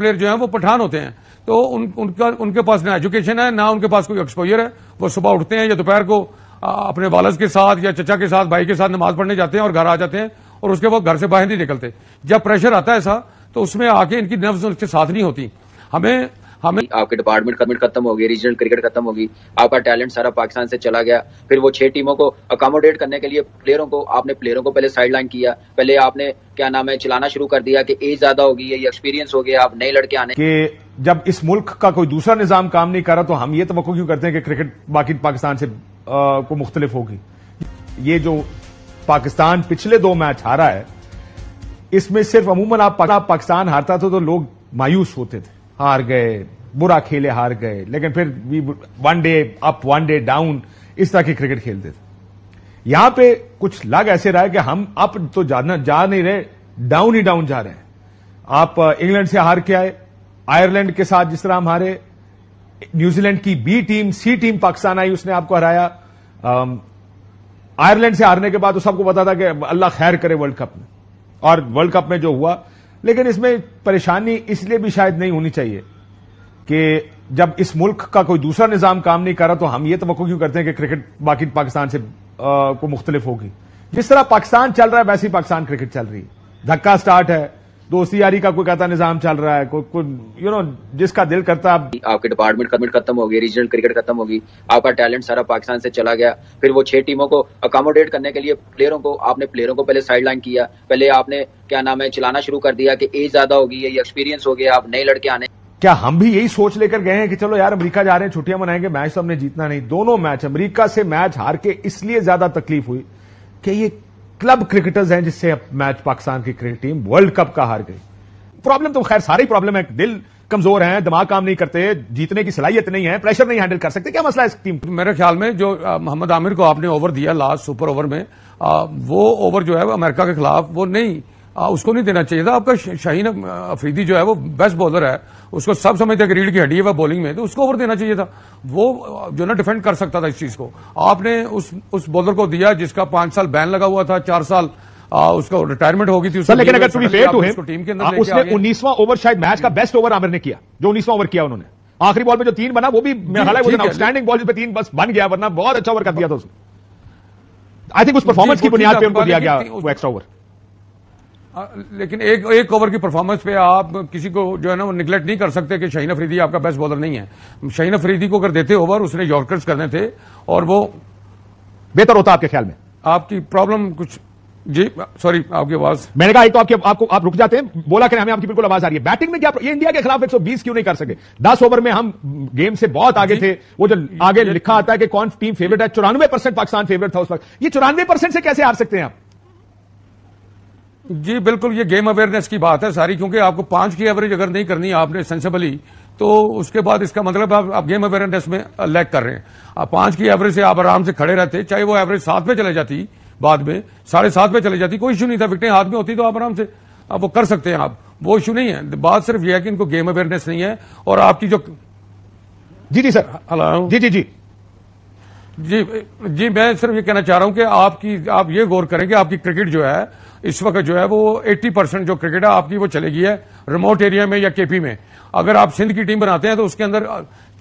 Player جو ہیں وہ پٹھان ہوتے ہیں تو ان کے پاس نہ ایجوکیشن ہے نہ ان کے پاس کوئی ایکسپوئر ہے وہ صبح اٹھتے ہیں یا دوپہر کو اپنے والد کے ساتھ یا چچا کے ساتھ بھائی کے ساتھ نماز پڑھنے جاتے ہیں اور گھر آ جاتے ہیں اور اس کے بعد گھر سے باہر نہیں نکلتے جب پریشر آتا ہے ایسا تو اس میں آ کے ان کی نفس اس کے ساتھ نہیں ہوتی ہمیں ہمیں آپ کے ڈپارٹمنٹ ختم ہوگی ریجنل کرکٹ ختم ہوگی آپ کا ٹیلنٹ سارا پاکستان سے چلا گیا پھر وہ چھ ٹیموں کو اکاموڈیٹ کرنے کے لیے پلیئروں کو آپ نے پلیئروں کو پہلے سائڈ لائن کیا پہلے آپ نے کیا نام ہے چلانا شروع کر دیا کہ ایج زیادہ ہوگی یہ ایکسپیرینس ہو گیا آپ نئے لڑکے آنے کہ جب اس ملک کا کوئی دوسرا نظام کام نہیں کر رہا تو ہم یہ توقع کیوں کرتے ہیں کہ کرکٹ باقی پاکستان سے کو مختلف ہوگی یہ جو پاکستان پچھلے دو میچ ہارا ہے اس میں صرف عموماً آپ پاکستان ہارتا تھا تو لوگ مایوس ہوتے تھے ہار گئے برا کھیلے ہار گئے لیکن پھر one day up one day down اس طرح کے کرکٹ کھیلتے تھے یہاں پہ کچھ لگ ایسے رہا ہے کہ ہم اپ تو جا نہیں رہے ڈاؤن ہی ڈاؤن جا رہے ہیں آپ انگلینڈ سے ہار کے آئے آئرلینڈ کے ساتھ جس طرح ہم ہارے نیوزی لینڈ کی B team C team Pakistan آئی اس نے آپ کو ہرایا آئرلینڈ سے ہارنے کے بعد تو سب کو پتا تھا کہ اللہ خیر کرے ورلڈ کپ میں اور ورلڈ کپ میں جو ہوا لیکن اس میں پریشانی اس لیے بھی شاید نہیں ہونی چاہیے کہ جب اس ملک کا کوئی دوسرا نظام کام نہیں کر رہا تو ہم یہ توقع کیوں کرتے ہیں کہ کرکٹ باقی پاکستان سے کو مختلف ہوگی جس طرح پاکستان چل رہا ہے ویسے ہی پاکستان کرکٹ چل رہی ہے دھکا سٹارٹ ہے دوستی یاری کا کوئی کہتا نظام چل رہا ہے کوئی یو نو جس کا دل کرتا آپ کے ڈپارٹمنٹ کمیٹ ختم ہوگی ریجنل کرکٹ ختم ہوگی آپ کا ٹیلنٹ سارا پاکستان سے چلا گیا پھر وہ چھ ٹیموں کو اکاموڈیٹ کرنے کے لیے پلیئروں کو آپ نے پلیئروں کو پہلے سائڈ لائن کیا پہلے آپ نے کیا نام ہے چلانا شروع کر دیا کہ ایج زیادہ ہوگی یہ ایکسپیرینس ہو گیا آپ نئے لڑکے آنے کیا ہم بھی یہی سوچ لے کر گئے ہیں کہ چلو یار امریکہ جا رہے ہیں چھٹیاں منائیں گے میچ تو ہم نے جیتنا نہیں دونوں میچ امریکہ سے میچ ہار کے اس لیے زیادہ تکلیف ہوئی کہ یہ کلب کرکٹرز ہیں جس سے میچ پاکستان کی کرکٹ ٹیم ورلڈ کپ کا ہار گئی پرابلم تو خیر ساری پرابلم ہے دل کمزور ہیں دماغ کام نہیں کرتے جیتنے کی صلاحیت نہیں ہے پریشر نہیں ہینڈل کر سکتے کیا مسئلہ ہے اس ٹیم میرے خیال میں جو محمد عامر کو آپ نے اوور دیا لاسٹ سپر اوور میں وہ اوور جو ہے وہ امریکہ کے خلاف وہ نہیں اس کو نہیں دینا چاہیے تھا آپ کا شاہین افریدی جو ہے وہ بیسٹ بالر ہے اس کو سب سمجھتے ہیں کہ ریڈ کی ہڈی ہے وہ بولنگ میں تو اس کو اوور دینا چاہیے تھا وہ جو نا ڈیفینڈ کر سکتا تھا اس چیز کو آپ نے اس اس بولر کو دیا جس کا پانچ سال بین لگا ہوا تھا چار سال اس کا ریٹائرمنٹ ہوگی تھی لیکن اگر تھوڑی لیٹ ہوئے ٹیم کے اندر اس نے انیسواں اوور شاید میچ کا بیسٹ اوور عامر نے کیا جو انیسواں اوور کیا انہوں نے آخری بال میں جو تین بنا وہ بھی جی، حالانکہ آؤٹسٹینڈنگ بال پہ تین بس بن گیا ورنہ بہت اچھا اوور کر دیا تھا اس نے آئی تھنک اس پرفارمنس جی، کی بنیاد پہ ان کو دیا گیا وہ ایکسٹرا اوور لیکن ایک ایک اوور کی پرفارمنس پہ آپ کسی کو جو ہے نا وہ نگلیکٹ نہیں کر سکتے کہ شہین افریدی آپ کا بیسٹ بالر نہیں ہے شہین افریدی کو اگر دیتے اوور اس نے یارکرز کرنے تھے اور وہ بہتر ہوتا آپ کے خیال میں آپ کی پرابلم کچھ جی سوری آپ کی کہا ایک تو آپ کو آپ رک جاتے ہیں بولا کہ ہمیں آپ کی بالکل آواز آ رہی ہے بیٹنگ میں کیا یہ انڈیا کے خلاف ایک سو بیس کیوں نہیں کر سکے دس اوور میں ہم گیم سے بہت آگے جی۔ تھے وہ جو آگے لکھا آتا ہے کہ کون ٹیم فیوریٹ ہے چورانوے پرسینٹ پاکستان فیورٹ تھا اس وقت یہ چورانوے پرسینٹ سے کیسے ہار سکتے ہیں آپ جی بالکل یہ گیم اویئرنیس کی بات ہے ساری کیونکہ آپ کو پانچ کی ایوریج اگر نہیں کرنی آپ نے سینسبلی تو اس کے بعد اس کا مطلب آپ آپ گیم اویئرنیس میں لیک کر رہے ہیں آپ پانچ کی ایوریج سے آپ آرام سے کھڑے رہتے چاہے وہ ایوریج سات میں چلے جاتی بعد میں ساڑھے سات پہ چلے جاتی کوئی ایشو نہیں تھا وکٹیں ہاتھ میں ہوتی تو آپ آرام سے آپ وہ کر سکتے ہیں آپ وہ ایشو نہیں ہے بات صرف یہ ہے کہ ان کو گیم اویئرنیس نہیں ہے اور آپ کی جو جی جی سر جی جی جی جی جی میں صرف یہ کہنا چاہ رہا ہوں کہ آپ کی آپ یہ غور کریں کہ آپ کی کرکٹ جو ہے اس وقت جو ہے وہ ایٹی پرسینٹ جو کرکٹ ہے آپ کی وہ چلے گی ہے ریموٹ ایریا میں یا کے پی میں اگر آپ سندھ کی ٹیم بناتے ہیں تو اس کے اندر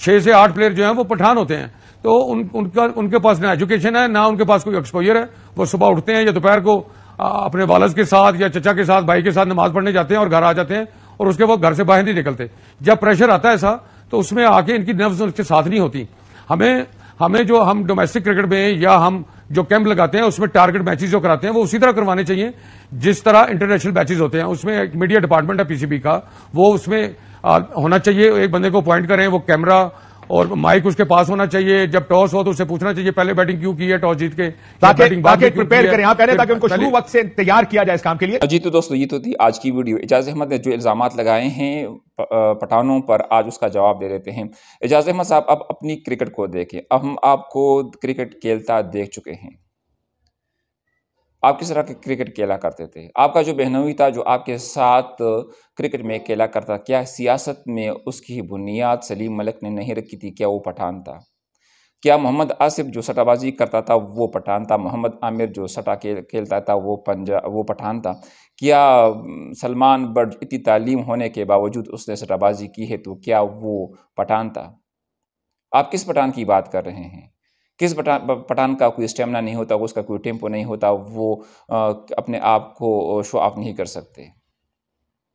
چھ سے آٹھ پلیئر جو ہیں وہ پٹھان ہوتے ہیں تو ان کے پاس نہ ایجوکیشن ہے نہ ان کے پاس کوئی ایکسپوئر ہے وہ صبح اٹھتے ہیں یا دوپہر کو اپنے والد کے ساتھ یا چچا کے ساتھ بھائی کے ساتھ نماز پڑھنے جاتے ہیں اور گھر آ جاتے ہیں اور اس کے بعد گھر سے باہر نہیں نکلتے جب پریشر آتا ہے ایسا تو اس میں آ کے ان کی نفس اس کے ساتھ نہیں ہوتی ہمیں ہمیں جو ہم ڈومیسٹک کرکٹ میں یا ہم جو کیمپ لگاتے ہیں اس میں ٹارگٹ میچز جو کراتے ہیں وہ اسی طرح کروانے چاہیے جس طرح انٹرنیشنل میچز ہوتے ہیں اس میں ایک میڈیا ڈپارٹمنٹ ہے پی سی بی کا وہ اس میں ہونا چاہیے ایک بندے کو اپوائنٹ کریں وہ کیمرہ اور مائک اس کے پاس ہونا چاہیے جب ٹاس ہو تو اسے پوچھنا چاہیے پہلے بیٹنگ کیوں کی ہے ٹاس جیت کے تاکہ کریں آپ تاکہ ان کو شروع وقت سے تیار کیا جائے اس کام کے لیے جی تو دوستو یہ تو تھی آج کی ویڈیو اجاز احمد نے جو الزامات لگائے ہیں پٹانوں پر آج اس کا جواب دے دیتے ہیں اجاز احمد صاحب اب اپنی کرکٹ کو دیکھیں اب ہم آپ کو کرکٹ کھیلتا دیکھ چکے ہیں آپ کس طرح کے کرکٹ کھیلا کرتے تھے آپ کا جو بہنوی تھا جو آپ کے ساتھ کرکٹ میں کھیلا کرتا کیا سیاست میں اس کی بنیاد سلیم ملک نے نہیں رکھی تھی کیا وہ تھا کیا محمد آصف جو سٹا بازی کرتا تھا وہ تھا محمد عامر جو سٹا کھیلتا تھا وہ پنجا وہ تھا کیا سلمان بٹ اتنی تعلیم ہونے کے باوجود اس نے سٹا بازی کی ہے تو کیا وہ تھا آپ کس پٹھان کی بات کر رہے ہیں کس پٹان پٹھان کا کوئی اسٹیمنا نہیں ہوتا اس کا کوئی ٹیمپو نہیں ہوتا وہ اپنے آپ کو شو آف نہیں کر سکتے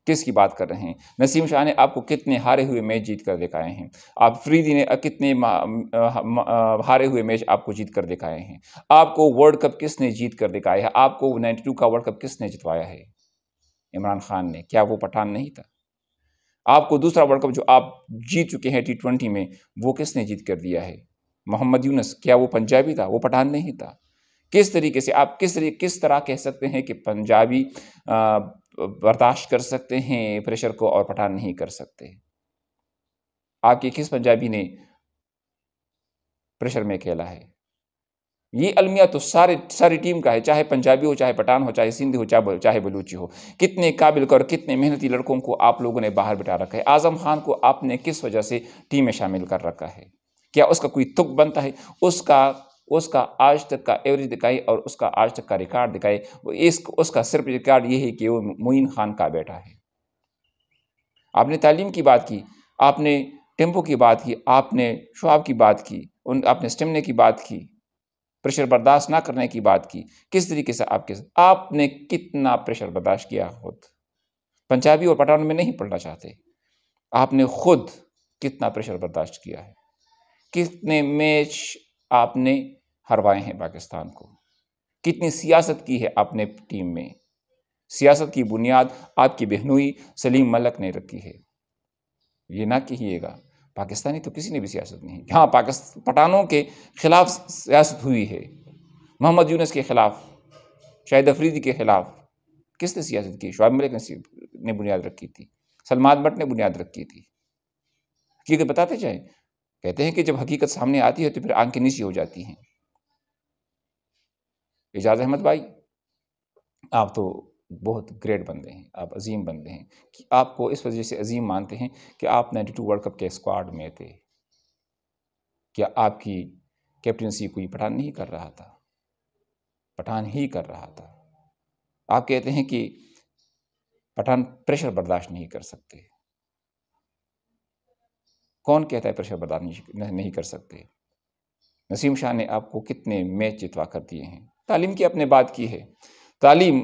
کس کی بات کر رہے ہیں نسیم شاہ نے آپ کو کتنے ہارے ہوئے میچ جیت کر دکھائے ہیں آپ فریدی نے کتنے ہارے ہوئے میچ آپ کو جیت کر دکھائے ہیں آپ کو ورلڈ کپ کس نے جیت کر دکھایا ہے آپ کو نائنٹی ٹو کا ورلڈ کپ کس نے جتوایا ہے عمران خان نے کیا وہ پٹان نہیں تھا آپ کو دوسرا ورلڈ کپ جو آپ جیت چکے ہیں ٹی ٹوینٹی میں وہ کس نے جیت کر دیا ہے محمد یونس کیا وہ پنجابی تھا وہ پٹھان نہیں تھا کس طریقے سے آپ کس کس طرح کہہ سکتے ہیں کہ پنجابی برداشت کر سکتے ہیں پریشر کو اور پٹھان نہیں کر سکتے آپ کی کس پنجابی نے پریشر میں کھیلا ہے یہ المیہ تو سارے ساری ٹیم کا ہے چاہے پنجابی ہو چاہے پٹان ہو چاہے سندھی ہو چاہے چاہے بلوچی ہو کتنے قابل کتنے محنتی لڑکوں کو آپ لوگوں نے باہر بٹا رکھا ہے آزم خان کو آپ نے کس وجہ سے ٹیم میں شامل کر رکھا ہے اس کا کوئی تک بنتا ہے اس کا اس کا آج تک کا ایوریج دکھائی اور اس کا آج تک کا ریکارڈ دکھائی صرف ریکارڈ یہ ہے کہ وہ معین خان کا بیٹا ہے آپ نے تعلیم کی بات کی آپ نے ٹیمپو کی بات کی آپ نے شعب کی بات کی ان آپ نے اسٹمنے کی بات کی پریشر برداشت نہ کرنے کی بات کی کس طریقے سے آپ نے کتنا پریشر برداشت کیا خود پنجابی اور پٹان میں نہیں پڑھنا چاہتے آپ نے خود کتنا پریشر برداشت کیا ہے کتنے میچ آپ نے ہروائے ہیں پاکستان کو کتنی سیاست کی ہے آپ نے ٹیم میں سیاست کی بنیاد آپ کی بہنوئی سلیم ملک نے رکھی ہے یہ نہ کہیے گا پاکستانی تو کسی نے بھی سیاست نہیں ہاں پاکست پٹانوں کے خلاف سیاست ہوئی ہے محمد یونس کے خلاف شاہد افریدی کے خلاف کس نے سیاست کی شعب ملک نے بنیاد رکھی تھی سلمان بٹ نے بنیاد رکھی تھی کیونکہ بتاتے جائیں کہتے ہیں کہ جب حقیقت سامنے آتی ہے تو پھر آنکھیں نیچی ہو جاتی ہیں اعجاز احمد بھائی آپ تو بہت گریٹ بندے ہیں آپ عظیم بندے ہیں کہ آپ کو اس وجہ سے عظیم مانتے ہیں کہ آپ نائنٹی ٹو ورلڈ کپ کے اسکواڈ میں تھے کیا آپ کی کیپٹنسی کوئی پٹھان نہیں کر رہا تھا پٹھان ہی کر رہا تھا آپ کہتے ہیں کہ پٹھان پریشر برداشت نہیں کر سکتے کون کہتا ہے پریشر بردار نہیں کر سکتے نسیم شاہ نے آپ کو کتنے میچ جتوا کر دیے ہیں تعلیم کی اپنے بات کی ہے تعلیم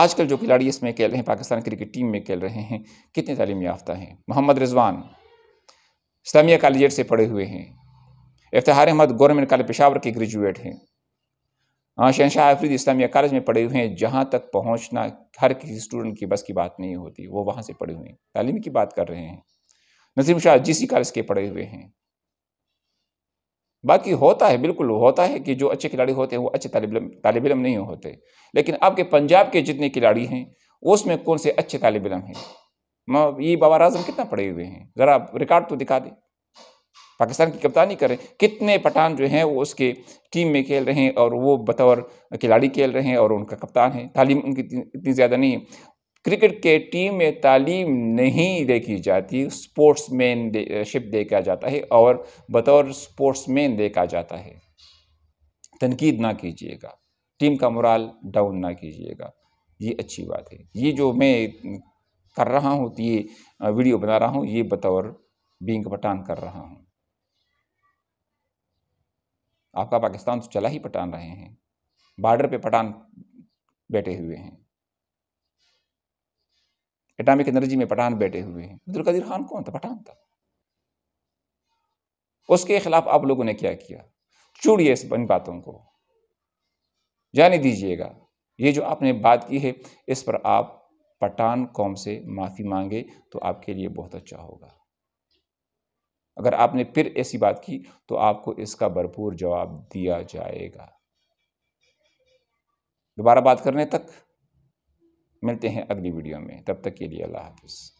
آج کل جو کھلاڑی اس میں کھیل رہے ہیں پاکستان کرکٹ ٹیم میں کھیل رہے ہیں کتنے تعلیم یافتہ ہیں محمد رضوان اسلامیہ کالجیٹ سے پڑھے ہوئے ہیں افتہار احمد گورنمنٹ کالج پشاور کے گریجویٹ ہیں ہاں، شہن شاہ آفرید اسلامیہ کالج میں پڑھے ہوئے ہیں جہاں تک پہنچنا ہر کسی اسٹوڈنٹ کی بس کی بات نہیں ہوتی وہ وہاں سے پڑھے ہوئے ہیں تعلیم کی بات کر رہے ہیں جی سی کے پڑھے ہوئے ہیں باقی ہوتا ہے ہوتا ہے کہ جو اچھے کھلاڑی ہوتے ہیں وہ اچھے طالب علم نہیں ہوتے لیکن آپ کے پنجاب کے جتنے کھلاڑی ہیں اس میں کون سے اچھے طالب علم ہیں یہ بابر اعظم کتنا پڑے ہوئے ہیں ذرا ریکارڈ تو دکھا دیں پاکستان کی کپتانی کر رہے کتنے پٹھان جو ہیں وہ اس کے ٹیم میں کھیل رہے ہیں اور وہ بطور کھلاڑی کھیل رہے ہیں اور ان کا کپتان ہے تعلیم ان کی اتنی زیادہ نہیں ہے کرکٹ کے ٹیم میں تعلیم نہیں دیکھی جاتی اسپورٹس مین شپ دیکھا جاتا ہے اور بطور اسپورٹس مین دیکھا جاتا ہے تنقید نہ کیجیے گا ٹیم کا مرال ڈاؤن نہ کیجیے گا یہ اچھی بات ہے یہ جو میں کر رہا ہوں تو یہ ویڈیو بنا رہا ہوں یہ بطور بینگ پٹان کر رہا ہوں آپ کا پاکستان تو چلا ہی پٹان رہے ہیں بارڈر پہ پٹان بیٹھے ہوئے ہیں اٹامک انرجی میں پٹھان بیٹھے ہوئے ہیں عبد القدیر خان کون تھا پٹھان تھا اس کے خلاف آپ لوگوں نے کیا کیا چوڑیے اس ان باتوں کو جانے دیجئے گا یہ جو آپ نے بات کی ہے اس پر آپ پٹان قوم سے معافی مانگے تو آپ کے لیے بہت اچھا ہوگا اگر آپ نے پھر ایسی بات کی تو آپ کو اس کا بھرپور جواب دیا جائے گا دوبارہ بات کرنے تک ملتے ہیں اگلی ویڈیو میں تب تک کے لیے اللہ حافظ